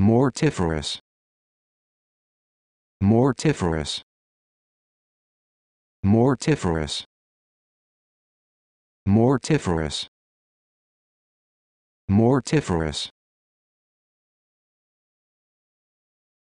mortiferous mortiferous mortiferous mortiferous mortiferous